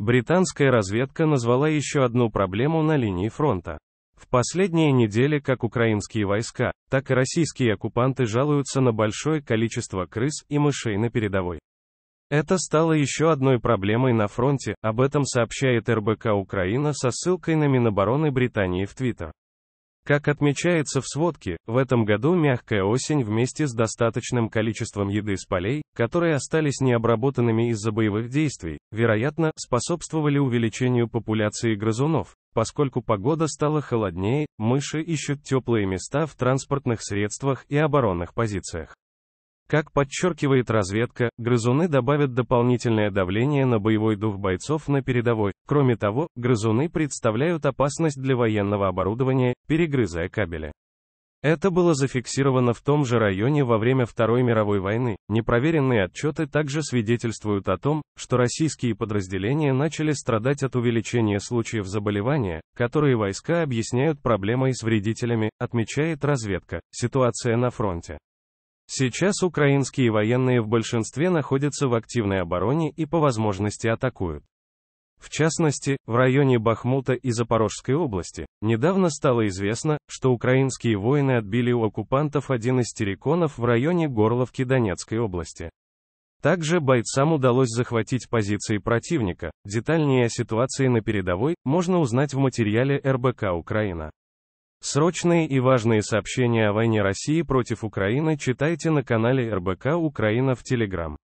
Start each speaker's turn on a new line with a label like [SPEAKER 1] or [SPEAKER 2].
[SPEAKER 1] Британская разведка назвала еще одну проблему на линии фронта. В последние недели как украинские войска, так и российские оккупанты жалуются на большое количество крыс и мышей на передовой. Это стало еще одной проблемой на фронте, об этом сообщает РБК Украина со ссылкой на Минобороны Британии в Твиттер. Как отмечается в сводке, в этом году мягкая осень вместе с достаточным количеством еды с полей, которые остались необработанными из-за боевых действий, вероятно, способствовали увеличению популяции грызунов. Поскольку погода стала холоднее, мыши ищут теплые места в транспортных средствах и оборонных позициях. Как подчеркивает разведка, грызуны добавят дополнительное давление на боевой дух бойцов на передовой, Кроме того, грызуны представляют опасность для военного оборудования, перегрызая кабели. Это было зафиксировано в том же районе во время Второй мировой войны. Непроверенные отчеты также свидетельствуют о том, что российские подразделения начали страдать от увеличения случаев заболевания, которые войска объясняют проблемой с вредителями, отмечает разведка. Ситуация на фронте. Сейчас украинские военные в большинстве находятся в активной обороне и по возможности атакуют. В частности, в районе Бахмута и Запорожской области недавно стало известно, что украинские воины отбили у оккупантов один из терриконов в районе Горловки Донецкой области. Также бойцам удалось захватить позиции противника. Детальнее о ситуации на передовой можно узнать в материале РБК «Украина». Срочные и важные сообщения о войне России против Украины читайте на канале РБК «Украина» в Телеграм.